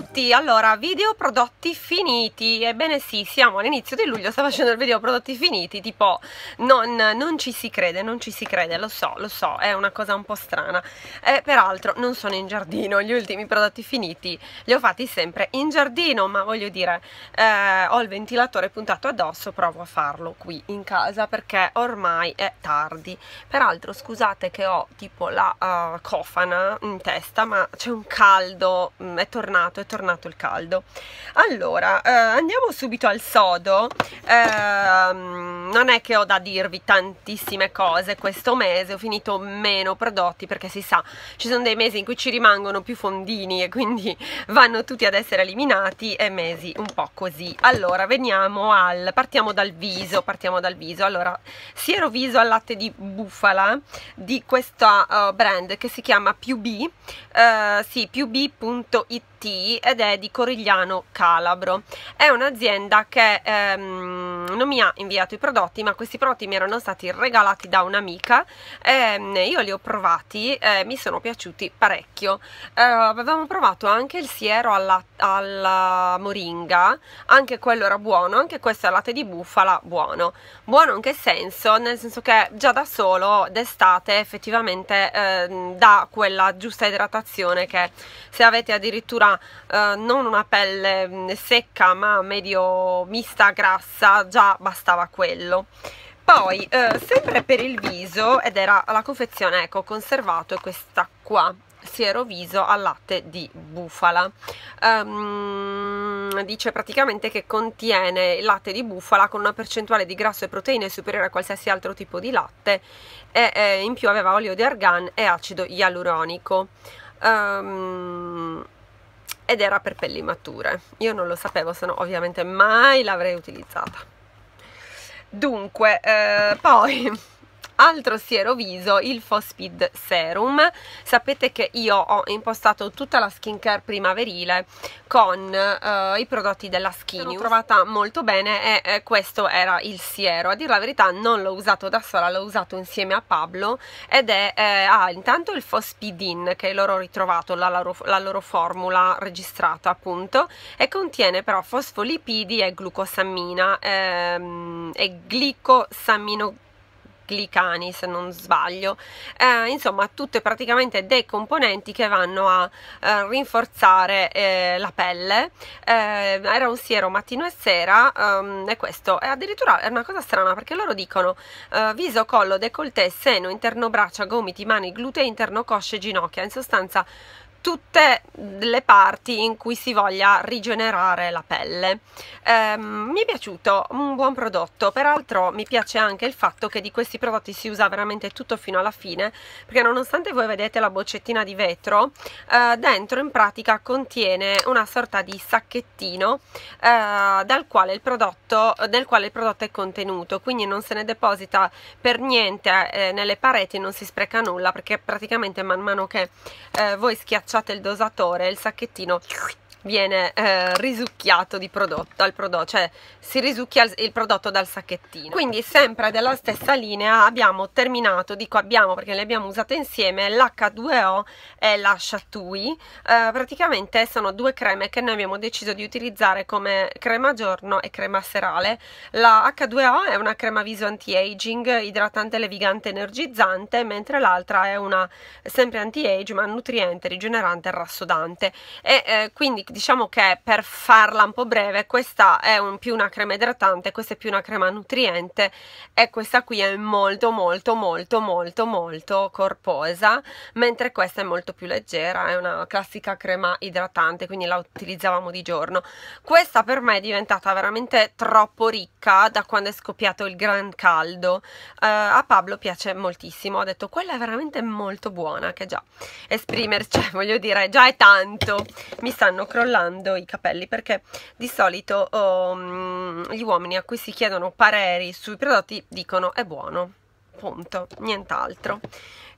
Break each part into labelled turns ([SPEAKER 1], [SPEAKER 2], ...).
[SPEAKER 1] tutti, allora video prodotti finiti, ebbene sì siamo all'inizio di luglio, sto facendo il video prodotti finiti, tipo non, non, ci si crede, non ci si crede, lo so, lo so, è una cosa un po' strana, e eh, peraltro non sono in giardino, gli ultimi prodotti finiti li ho fatti sempre in giardino, ma voglio dire eh, ho il ventilatore puntato addosso, provo a farlo qui in casa perché ormai è tardi, peraltro scusate che ho tipo la uh, cofana in testa ma c'è un caldo, mh, mm, è tornato, è tornato il caldo allora eh, andiamo subito al sodo eh, non è che ho da dirvi tantissime cose questo mese ho finito meno prodotti perché si sa ci sono dei mesi in cui ci rimangono più fondini e quindi vanno tutti ad essere eliminati e mesi un po' così allora veniamo al partiamo dal viso partiamo dal viso allora siero viso al latte di bufala di questa uh, brand che si chiama più uh, sì più T ed è di Corigliano Calabro. È un'azienda che ehm, non mi ha inviato i prodotti, ma questi prodotti mi erano stati regalati da un'amica. Ehm, io li ho provati, eh, mi sono piaciuti parecchio. Eh, avevamo provato anche il siero alla, alla, moringa, anche quello era buono, anche questo al latte di bufala buono. Buono in che senso? Nel senso che già da solo d'estate effettivamente eh, dà quella giusta idratazione che se avete addirittura già eh, non una pelle mm, secca ma medio mista grassa già bastava quello poi eh, sempre per il viso ed era la confezione ecco conservato è questa qua siero viso al latte di bufala um, dice praticamente che contiene il latte di bufala con una percentuale di grasso e proteine superiore a qualsiasi altro tipo di latte e eh, in più aveva olio di argan e acido ialuronico um, ed era per pelli mature. Io non lo sapevo, se no ovviamente mai l'avrei utilizzata. Dunque, eh, poi altro siero viso, il Fospeed Serum. Sapete che io ho impostato tutta la skincare primaverile con eh, i prodotti della Skin. L'ho trovata molto bene e eh, questo era il siero. A dire la verità non l'ho usato da sola, l'ho usato insieme a Pablo ed è eh, ah, intanto il Fospidin che loro ho ritrovato, la loro, la loro formula registrata appunto e contiene però fosfolipidi e glucosammina ehm, e glicosamminoglicina clicani se non sbaglio eh, insomma tutte praticamente dei componenti che vanno a eh, rinforzare eh, la pelle eh, era un siero mattino e sera ehm, e questo è addirittura è una cosa strana perché loro dicono eh, viso, collo, décolleté, seno, interno braccia, gomiti, mani, glutei, interno, cosce, ginocchia in sostanza tutte le parti in cui si voglia rigenerare la pelle. Ehm, mi è piaciuto, un buon prodotto, peraltro mi piace anche il fatto che di questi prodotti si usa veramente tutto fino alla fine, perché nonostante voi vedete la boccettina di vetro, eh, dentro in pratica contiene una sorta di sacchettino eh, dal quale il prodotto, del quale il prodotto è contenuto, quindi non se ne deposita per niente eh, nelle pareti, non si spreca nulla, perché praticamente man mano che eh, voi schiacciate schiacciate il dosatore e il sacchettino viene eh, risucchiato di prodotto al prodotto, cioè si risucchia il, il prodotto dal sacchettino. Quindi sempre della stessa linea abbiamo terminato, dico abbiamo perché le abbiamo usate insieme, l'H2O e la Chatui. Eh, praticamente sono due creme che noi abbiamo deciso di utilizzare come crema giorno e crema serale. La H2O è una crema viso anti-aging, idratante, levigante, energizzante, mentre l'altra è una sempre anti-age ma nutriente, rigenerante e rassodante. E eh, quindi diciamo che per farla un po' breve, questa è un, più una crema idratante, questa è più una crema nutriente e questa qui è molto molto molto molto molto corposa, mentre questa è molto più leggera, è una classica crema idratante, quindi la utilizzavamo di giorno. Questa per me è diventata veramente troppo ricca da quando è scoppiato il gran caldo. Eh, a Pablo piace moltissimo, ha detto quella è veramente molto buona, che già esprimerci, voglio dire, già è tanto. Mi stanno crollando controllando i capelli perché di solito um, gli uomini a cui si chiedono pareri sui prodotti dicono è buono, punto, nient'altro.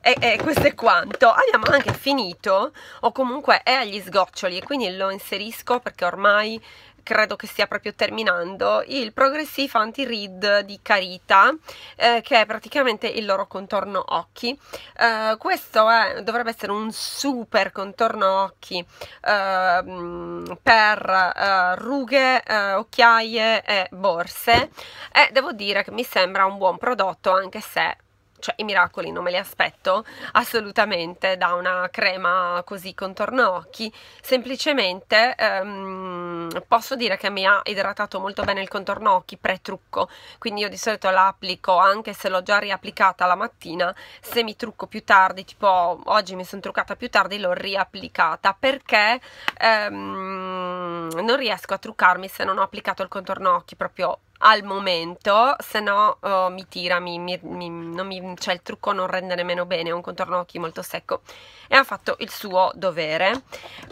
[SPEAKER 1] E, e, questo è quanto abbiamo anche finito o comunque è agli sgoccioli e quindi lo inserisco perché ormai credo che stia proprio terminando, il Progressive Anti-Read di Carita, eh, che è praticamente il loro contorno occhi. Eh, questo è, dovrebbe essere un super contorno occhi ehm, eh, per rughe, eh, occhiaie e borse e devo dire che mi sembra un buon prodotto anche se cioè i miracoli non me li aspetto assolutamente da una crema così contorno occhi, semplicemente ehm, posso dire che mi ha idratato molto bene il contorno occhi pre-trucco, quindi io di solito la applico anche se l'ho già riapplicata la mattina, se mi trucco più tardi, tipo oggi mi sono truccata più tardi l'ho riapplicata perché ehm, non riesco a truccarmi se non ho applicato il contorno occhi proprio al momento, se no oh, mi tira, mi, mi, mi, cioè il trucco non rende nemmeno bene, è un contorno occhi molto secco e ha fatto il suo dovere.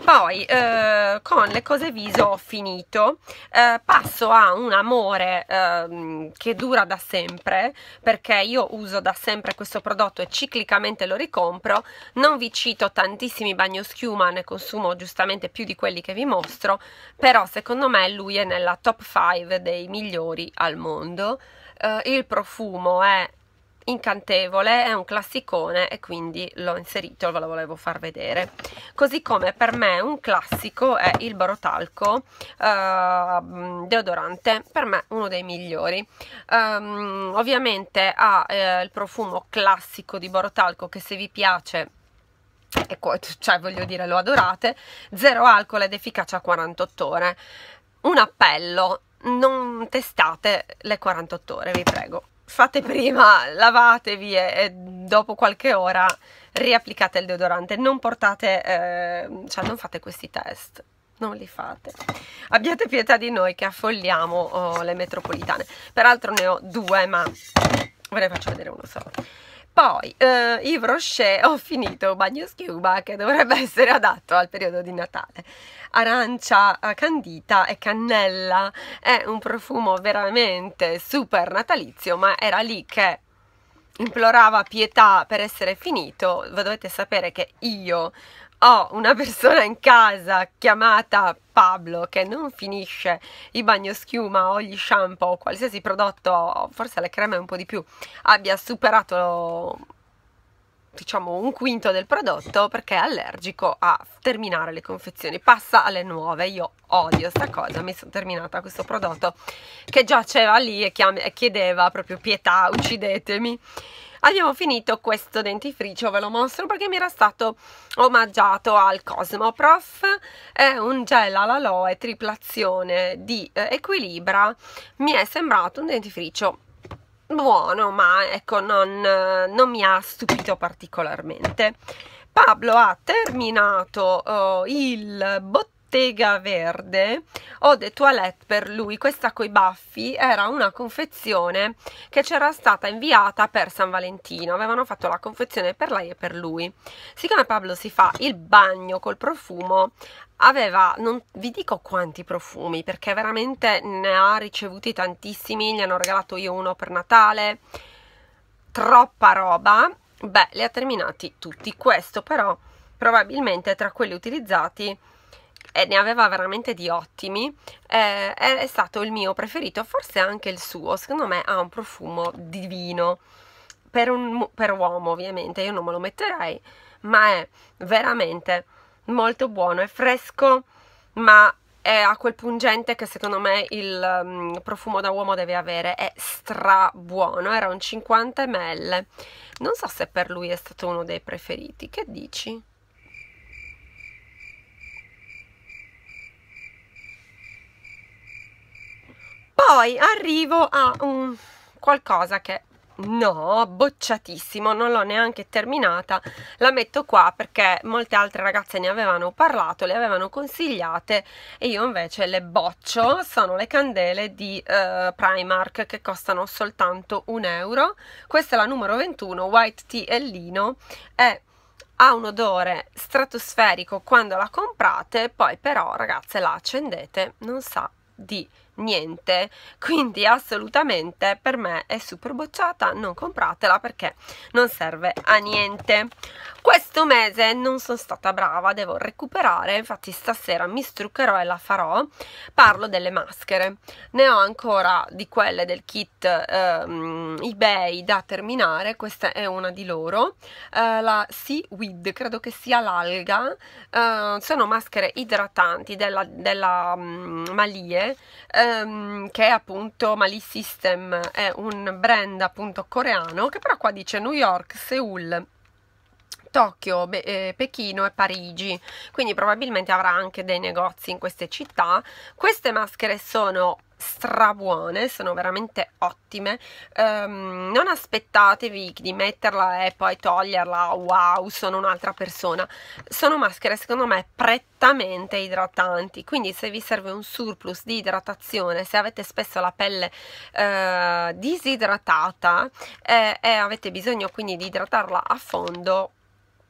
[SPEAKER 1] Poi eh, con le cose viso ho finito, eh, passo a un amore eh, che dura da sempre perché io uso da sempre questo prodotto e ciclicamente lo ricompro, non vi cito tantissimi bagnoschiuma, ne consumo giustamente più di quelli che vi mostro, però secondo me lui è nella top 5 dei migliori odori al mondo. Uh, il profumo è incantevole, è un classicone e quindi l'ho inserito, ve lo volevo far vedere. Così come per me un classico è il Borotalco eh, deodorante, per me uno dei migliori. Um, ovviamente ha eh, il profumo classico di Borotalco che se vi piace e cioè voglio dire lo adorate, zero alcol ed efficacia a 48 ore. Un appello, non testate le 48 ore, vi prego. Fate prima, lavatevi e, dopo qualche ora riapplicate il deodorante. Non portate, eh, cioè non fate questi test, non li fate. Abbiate pietà di noi che affolliamo oh, le metropolitane. Peraltro ne ho due, ma ve ne faccio vedere uno solo. Poi eh, Yves Rocher ho finito bagno schiuma che dovrebbe essere adatto al periodo di Natale. Arancia eh, candita e cannella è un profumo veramente super natalizio, ma era lì che implorava pietà per essere finito. Voi dovete sapere che io ho una persona in casa chiamata Pablo che non finisce i bagnoschiuma o gli shampoo o qualsiasi prodotto, forse le creme un po' di più, abbia superato diciamo un quinto del prodotto perché è allergico a terminare le confezioni passa alle nuove io odio sta cosa mi sono terminata questo prodotto che giaceva lì e chiedeva proprio pietà uccidetemi abbiamo finito questo dentifricio ve lo mostro perché mi era stato omaggiato al Cosmo Prof è un gel alla loe triplazione di eh, Equilibra mi è sembrato un dentifricio buono ma ecco non, eh, non mi ha stupito particolarmente Pablo ha terminato eh, il bottone bottega verde o de toilette per lui questa coi baffi era una confezione che c'era stata inviata per San Valentino avevano fatto la confezione per lei e per lui siccome Pablo si fa il bagno col profumo aveva, non vi dico quanti profumi, perché veramente ne ha ricevuti tantissimi, gli hanno regalato io uno per Natale, troppa roba, beh, li ha terminati tutti, questo però probabilmente tra quelli utilizzati e ne aveva veramente di ottimi, eh, è stato il mio preferito, forse anche il suo, secondo me ha un profumo divino, per, un, per uomo ovviamente, io non me lo metterei, ma è veramente molto buono, è fresco, ma ha quel pungente che secondo me il um, profumo da uomo deve avere, è stra buono, era un 50 ml, non so se per lui è stato uno dei preferiti, che dici? poi arrivo a un qualcosa che no, bocciatissimo, non l'ho neanche terminata, la metto qua perché molte altre ragazze ne avevano parlato, le avevano consigliate e io invece le boccio, sono le candele di uh, Primark che costano soltanto un euro, questa è la numero 21, White Tea e Lino, è ha un odore stratosferico quando la comprate, poi però ragazze la accendete, non sa di niente quindi assolutamente per me è super bocciata non compratela perché non serve a niente questo mese non sono stata brava devo recuperare infatti stasera mi struccherò e la farò parlo delle maschere ne ho ancora di quelle del kit ehm, ebay da terminare questa è una di loro eh, la seaweed credo che sia l'alga eh, sono maschere idratanti della, della um, malie eh, ehm, che è appunto Mali System, è un brand appunto coreano che però qua dice New York, Seoul, Tokyo, Be eh, Pechino e Parigi, quindi probabilmente avrà anche dei negozi in queste città. Queste maschere sono strabuone, sono veramente ottime. Um, non aspettatevi di metterla e poi toglierla, wow, sono un'altra persona. Sono maschere, secondo me, prettamente idratanti, quindi se vi serve un surplus di idratazione, se avete spesso la pelle uh, disidratata eh, e avete bisogno quindi di idratarla a fondo,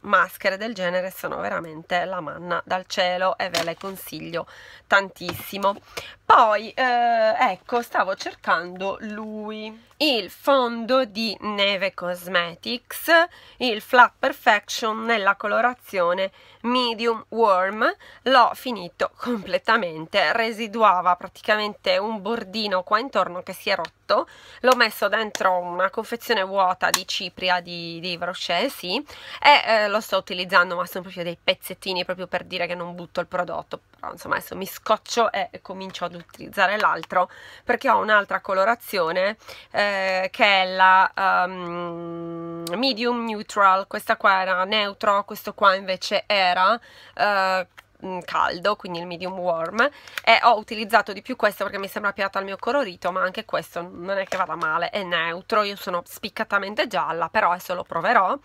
[SPEAKER 1] maschere del genere sono veramente la manna dal cielo e ve le consiglio tantissimo poi eh, ecco stavo cercando lui il fondo di Neve Cosmetics il Flat Perfection nella colorazione medium warm l'ho finito completamente residuava praticamente un bordino qua intorno che si è rotto l'ho messo dentro una confezione vuota di cipria di, di Rocher, sì e eh, lo sto utilizzando ma sono proprio dei pezzettini proprio per dire che non butto il prodotto però insomma adesso mi scoccio e comincio ad utilizzare l'altro perché ho un'altra colorazione eh, che è la um, medium neutral questa qua era neutro questo qua invece era uh, Mm, caldo, quindi il medium warm e ho utilizzato di più questo perché mi sembra più adatto al mio colorito ma anche questo non è che vada male, è neutro, io sono spiccatamente gialla però adesso lo proverò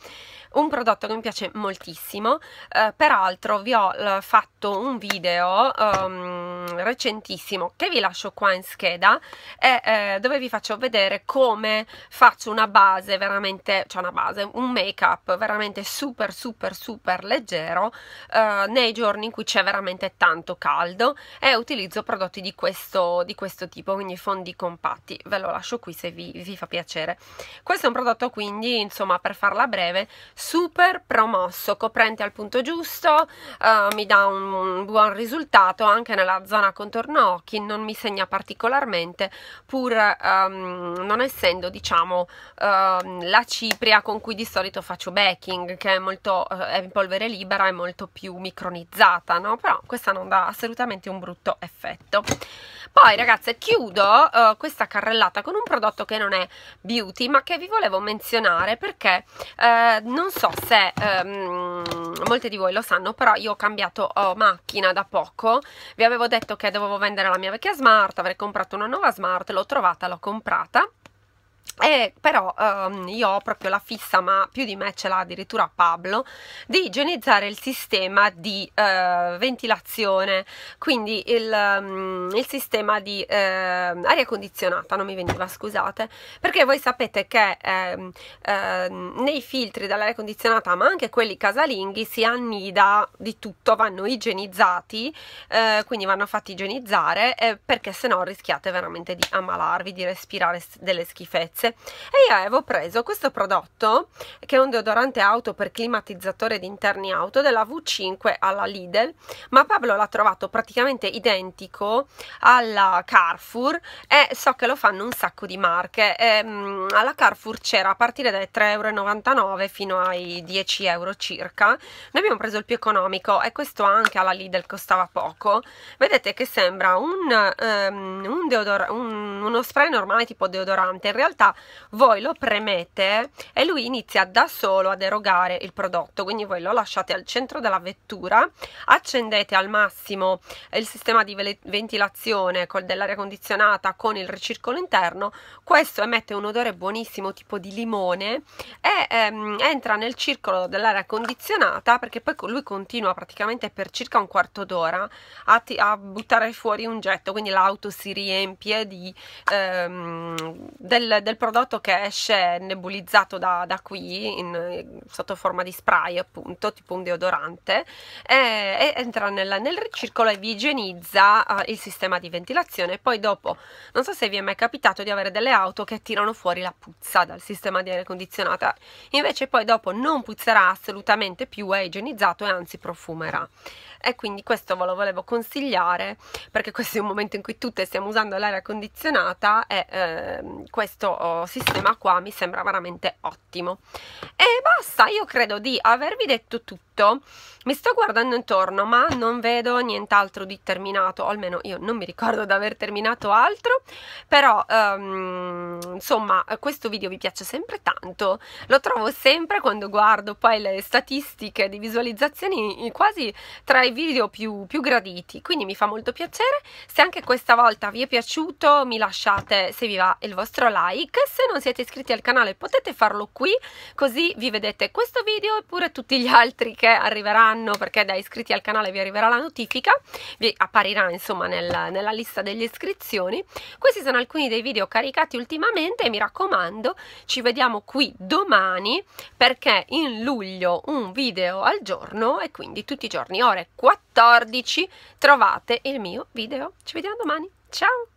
[SPEAKER 1] un prodotto che mi piace moltissimo eh, peraltro vi ho fatto un video ehm, recentissimo che vi lascio qua in scheda e, eh, dove vi faccio vedere come faccio una base veramente, cioè una base, un make up veramente super super super leggero eh, nei giorni in cui cui c'è veramente tanto caldo e utilizzo prodotti di questo, di questo tipo, quindi fondi compatti, ve lo lascio qui se vi, vi fa piacere. Questo è un prodotto quindi, insomma, per farla breve, super promosso, coprente al punto giusto, eh, mi dà un buon risultato anche nella zona contorno occhi, non mi segna particolarmente, pur ehm, non essendo, diciamo, ehm, la cipria con cui di solito faccio baking, che è molto eh, è in polvere libera e molto più micronizzata stanno, però questa non dà assolutamente un brutto effetto. Poi ragazze chiudo uh, questa carrellata con un prodotto che non è beauty ma che vi volevo menzionare perché uh, non so se um, ehm, molti di voi lo sanno però io ho cambiato oh, macchina da poco, vi avevo detto che dovevo vendere la mia vecchia smart, avrei comprato una nuova smart, l'ho trovata, l'ho comprata e però um, io ho proprio la fissa, ma più di me ce l'ha addirittura Pablo, di igienizzare il sistema di uh, ventilazione, quindi il, um, il sistema di uh, aria condizionata, non mi veniva scusate, perché voi sapete che um, uh, nei filtri dell'aria condizionata, ma anche quelli casalinghi, si annida di tutto, vanno igienizzati, eh, quindi vanno fatti igienizzare, eh, perché se no rischiate veramente di ammalarvi, di respirare delle schifezze bellezze e io avevo preso questo prodotto che è un deodorante auto per climatizzatore di interni auto della V5 alla Lidl ma Pablo l'ha trovato praticamente identico alla Carrefour e so che lo fanno un sacco di marche e, ehm, mh, alla Carrefour c'era a partire dai 3,99 euro fino ai 10 euro circa noi abbiamo preso il più economico e questo anche alla Lidl costava poco vedete che sembra un, um, un deodorante uno spray normale tipo deodorante, in realtà voi lo premete e lui inizia da solo ad erogare il prodotto, quindi voi lo lasciate al centro della vettura, accendete al massimo il sistema di ventilazione con dell'aria condizionata con il ricircolo interno, questo emette un odore buonissimo tipo di limone e ehm, entra nel circolo dell'aria condizionata perché poi lui continua praticamente per circa un quarto d'ora a, a buttare fuori un getto, quindi l'auto si riempie di ehm, del, del, prodotto che esce nebulizzato da, da qui in, sotto forma di spray appunto tipo un deodorante e, e entra nel, nel circolo e vi igienizza eh, il sistema di ventilazione poi dopo non so se vi è mai capitato di avere delle auto che tirano fuori la puzza dal sistema di aria condizionata invece poi dopo non puzzerà assolutamente più è igienizzato e anzi profumerà e quindi questo ve lo volevo consigliare perché questo è un momento in cui tutte stiamo usando l'aria condizionata e eh, questo oh, sistema qua mi sembra veramente ottimo e basta io credo di avervi detto tutto mi sto guardando intorno ma non vedo nient'altro di terminato o almeno io non mi ricordo di aver terminato altro però ehm, insomma questo video vi piace sempre tanto lo trovo sempre quando guardo poi le statistiche di visualizzazioni quasi tra i video più, più graditi, quindi mi fa molto piacere. Se anche questa volta vi è piaciuto mi lasciate se vi va il vostro like, se non siete iscritti al canale potete farlo qui così vi vedete questo video e pure tutti gli altri che arriveranno perché da iscritti al canale vi arriverà la notifica, vi apparirà insomma nel, nella lista delle iscrizioni. Questi sono alcuni dei video caricati ultimamente e mi raccomando ci vediamo qui domani perché in luglio un video al giorno e quindi tutti i giorni ore 4 14 trovate il mio video. Ci vediamo domani. Ciao!